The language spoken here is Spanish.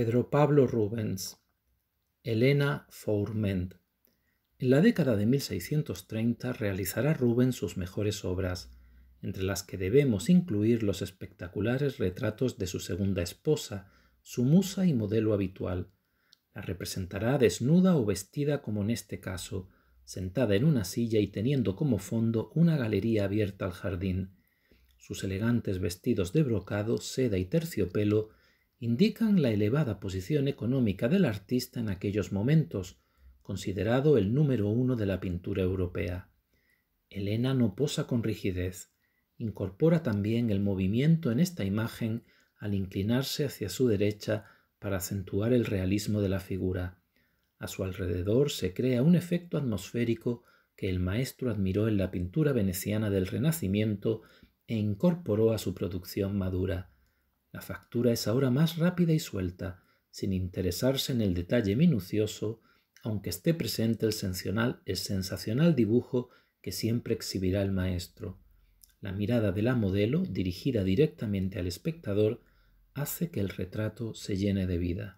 Pedro Pablo Rubens, Elena Fourment. En la década de 1630 realizará Rubens sus mejores obras, entre las que debemos incluir los espectaculares retratos de su segunda esposa, su musa y modelo habitual. La representará desnuda o vestida como en este caso, sentada en una silla y teniendo como fondo una galería abierta al jardín. Sus elegantes vestidos de brocado, seda y terciopelo indican la elevada posición económica del artista en aquellos momentos, considerado el número uno de la pintura europea. Elena no posa con rigidez, incorpora también el movimiento en esta imagen al inclinarse hacia su derecha para acentuar el realismo de la figura. A su alrededor se crea un efecto atmosférico que el maestro admiró en la pintura veneciana del Renacimiento e incorporó a su producción madura. La factura es ahora más rápida y suelta, sin interesarse en el detalle minucioso, aunque esté presente el sensacional, el sensacional dibujo que siempre exhibirá el maestro. La mirada de la modelo, dirigida directamente al espectador, hace que el retrato se llene de vida.